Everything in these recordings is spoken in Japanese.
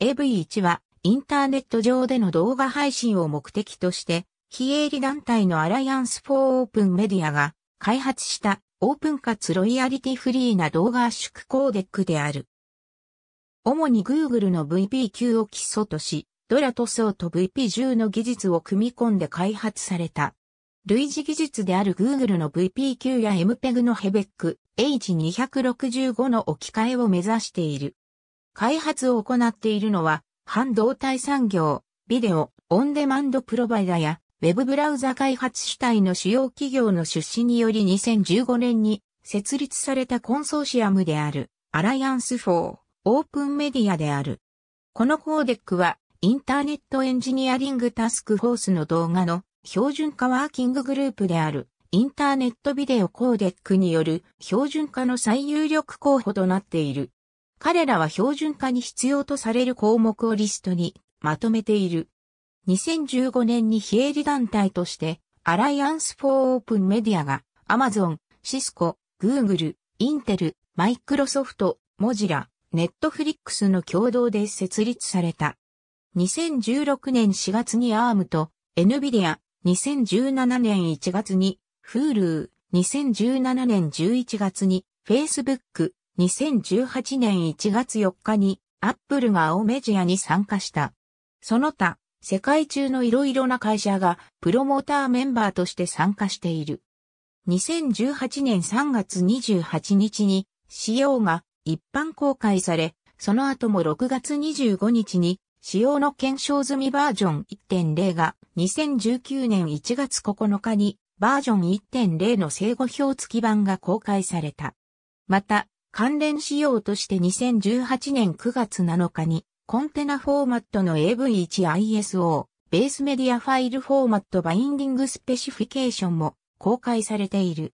AV1 はインターネット上での動画配信を目的として、非営利団体のアライアンス・フォー・オープン・メディアが開発したオープンかつロイヤリティフリーな動画圧縮コーデックである。主に Google の VP 9を基礎とし、ドラトソーと VP10 の技術を組み込んで開発された。類似技術である Google の VP9 や MPEG のヘベック H265 の置き換えを目指している。開発を行っているのは、半導体産業、ビデオ、オンデマンドプロバイダや、ウェブブラウザ開発主体の主要企業の出資により2015年に設立されたコンソーシアムである、アライアンス4、オープンメディアである。このコーデックは、インターネットエンジニアリングタスクフォースの動画の標準化ワーキンググループである、インターネットビデオコーデックによる標準化の最有力候補となっている。彼らは標準化に必要とされる項目をリストにまとめている。2015年に非営利団体として、アライアンス・フォー・オープン・メディアが、アマゾン、シスコ、グーグル、インテル、マイクロソフト、モジラ、ネットフリックスの共同で設立された。2016年4月に ARM と NVIDIA、2017年1月に Hulu、2017年11月に Facebook、2018年1月4日にアップルが青メジアに参加した。その他、世界中の色々な会社がプロモーターメンバーとして参加している。2018年3月28日に仕様が一般公開され、その後も6月25日に仕様の検証済みバージョン1.0が2019年1月9日にバージョン1.0の正誤表付き版が公開された。また、関連仕様として2018年9月7日に、コンテナフォーマットの AV1ISO、ベースメディアファイルフォーマットバインディングスペシフィケーションも公開されている。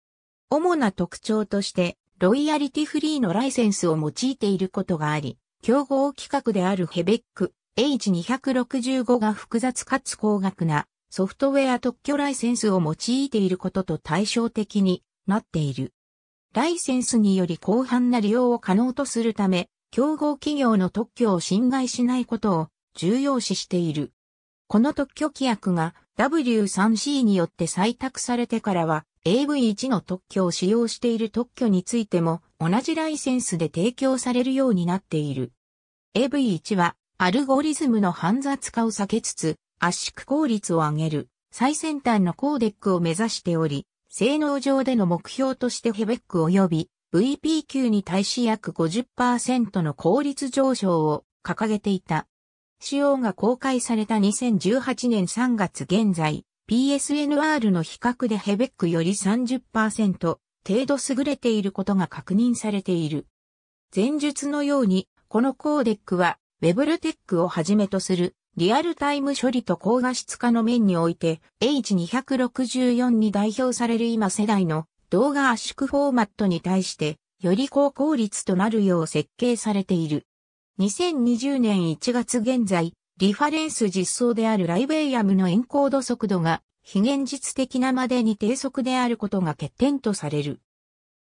主な特徴として、ロイヤリティフリーのライセンスを用いていることがあり、競合規格であるヘベック H265 が複雑かつ高額なソフトウェア特許ライセンスを用いていることと対照的になっている。ライセンスにより広範な利用を可能とするため、競合企業の特許を侵害しないことを重要視している。この特許規約が W3C によって採択されてからは AV1 の特許を使用している特許についても同じライセンスで提供されるようになっている。AV1 はアルゴリズムの煩雑化を避けつつ圧縮効率を上げる最先端のコーデックを目指しており、性能上での目標としてヘベック及び VP 級に対し約50%の効率上昇を掲げていた。仕様が公開された2018年3月現在、PSNR の比較でヘベックより30%程度優れていることが確認されている。前述のように、このコーデックは、ウェブルテックをはじめとするリアルタイム処理と高画質化の面において H264 に代表される今世代の動画圧縮フォーマットに対してより高効率となるよう設計されている。2020年1月現在、リファレンス実装であるライブエイアムのエンコード速度が非現実的なまでに低速であることが欠点とされる。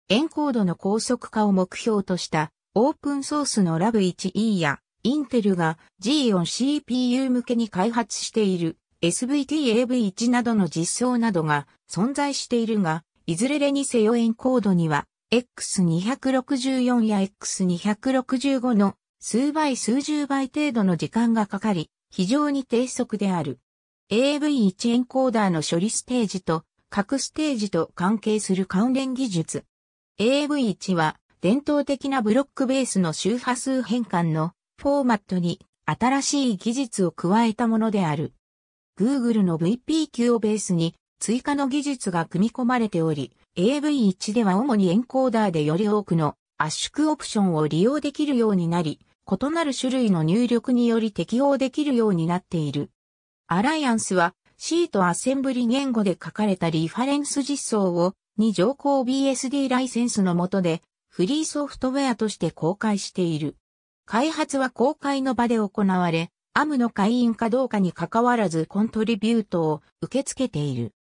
エンコードの高速化を目標としたオープンソースの l ブ v 1 e やインテルが G4 CPU 向けに開発している SVT-AV1 などの実装などが存在しているが、いずれにせよエンコードには X264 や X265 の数倍数十倍程度の時間がかかり、非常に低速である。AV1 エンコーダーの処理ステージと各ステージと関係する関連技術。AV1 は伝統的なブロックベースの周波数変換のフォーマットに新しい技術を加えたものである。Google の VPQ をベースに追加の技術が組み込まれており、AV1 では主にエンコーダーでより多くの圧縮オプションを利用できるようになり、異なる種類の入力により適応できるようになっている。アライアンスは C とアセンブリ言語で書かれたリファレンス実装を2乗項 BSD ライセンスの下でフリーソフトウェアとして公開している。開発は公開の場で行われ、アムの会員かどうかに関わらずコントリビュートを受け付けている。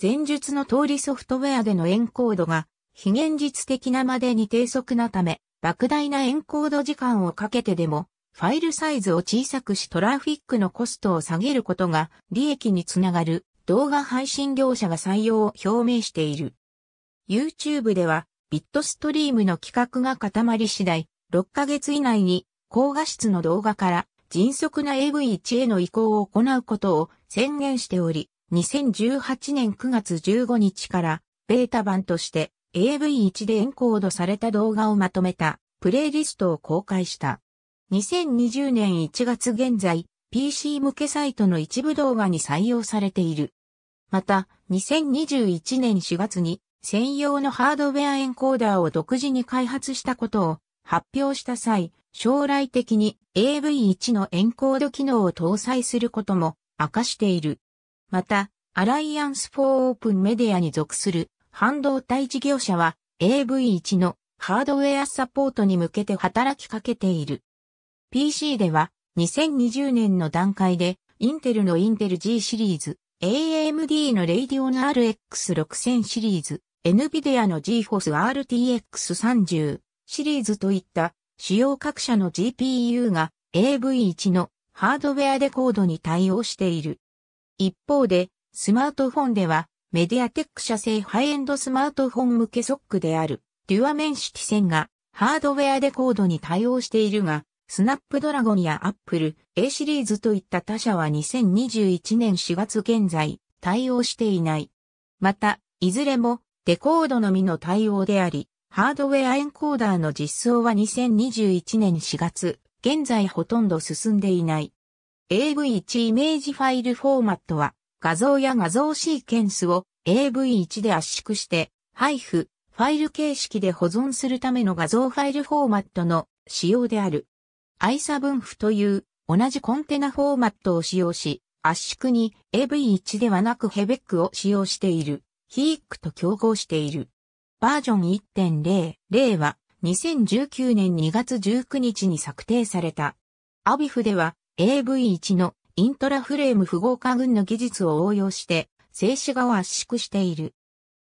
前述の通りソフトウェアでのエンコードが非現実的なまでに低速なため、莫大なエンコード時間をかけてでも、ファイルサイズを小さくしトラフィックのコストを下げることが利益につながる動画配信業者が採用を表明している。YouTube ではビットストリームの規格が固まり次第、6ヶ月以内に高画質の動画から迅速な AV1 への移行を行うことを宣言しており、2018年9月15日からベータ版として AV1 でエンコードされた動画をまとめたプレイリストを公開した。2020年1月現在、PC 向けサイトの一部動画に採用されている。また、2021年4月に専用のハードウェアエンコーダーを独自に開発したことを発表した際、将来的に AV1 のエンコード機能を搭載することも明かしている。また、アライアンス・フォー・オープン・メディアに属する半導体事業者は AV1 のハードウェアサポートに向けて働きかけている。PC では2020年の段階でインテルのインテル G シリーズ、AMD のレイディオン RX6000 シリーズ、NVIDIA の GFOS RTX30、シリーズといった主要各社の GPU が AV1 のハードウェアデコードに対応している。一方で、スマートフォンでは、メディアテック社製ハイエンドスマートフォン向けソックである、デュアメンシティ線が、ハードウェアデコードに対応しているが、スナップドラゴンやアップル A シリーズといった他社は2021年4月現在、対応していない。また、いずれも、デコードのみの対応であり、ハードウェアエンコーダーの実装は2021年4月、現在ほとんど進んでいない。AV1 イメージファイルフォーマットは、画像や画像シーケンスを AV1 で圧縮して、配布、ファイル形式で保存するための画像ファイルフォーマットの仕様である。ISA 分布という同じコンテナフォーマットを使用し、圧縮に AV1 ではなくヘベックを使用している、ヒークと競合している。バージョン1.0、例は2019年2月19日に策定された。アビフでは AV1 のイントラフレーム符号化群の技術を応用して静止画を圧縮している。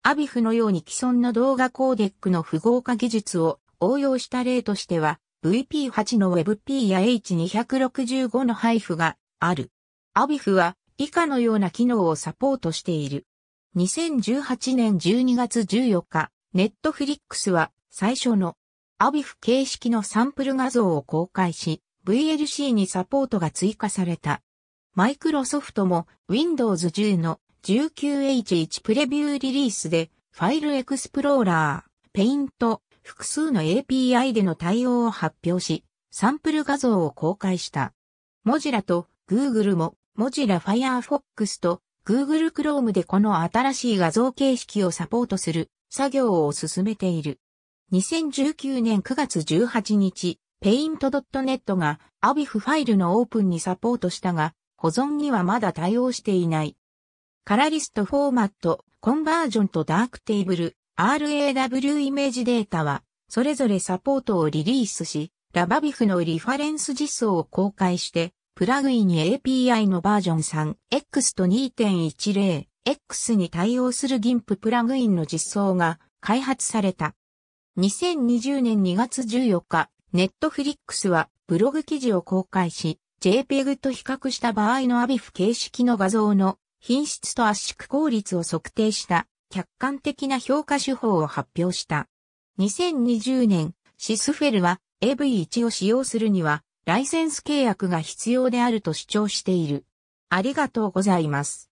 アビフのように既存の動画コーデックの符号化技術を応用した例としては VP8 の WebP や H265 の配布がある。アビフは以下のような機能をサポートしている。2018年12月14日、ネットフリックスは最初のアビフ形式のサンプル画像を公開し、VLC にサポートが追加された。マイクロソフトも Windows 10の 19H1 プレビューリリースでファイルエクスプローラー、ペイント、複数の API での対応を発表し、サンプル画像を公開した。モジラと Google もモジラ Firefox と Google Chrome でこの新しい画像形式をサポートする作業を進めている。2019年9月18日、paint.net が AVIF ファイルのオープンにサポートしたが、保存にはまだ対応していない。カラリストフォーマット、コンバージョンとダークテーブル、RAW イメージデータは、それぞれサポートをリリースし、ラバビフのリファレンス実装を公開して、プラグインに API のバージョン3、X と2.10、X に対応する GIMP プラグインの実装が開発された。2020年2月14日、ネットフリックスはブログ記事を公開し、JPEG と比較した場合のアビフ形式の画像の品質と圧縮効率を測定した客観的な評価手法を発表した。2020年、シスフェルは AV1 を使用するにはライセンス契約が必要であると主張している。ありがとうございます。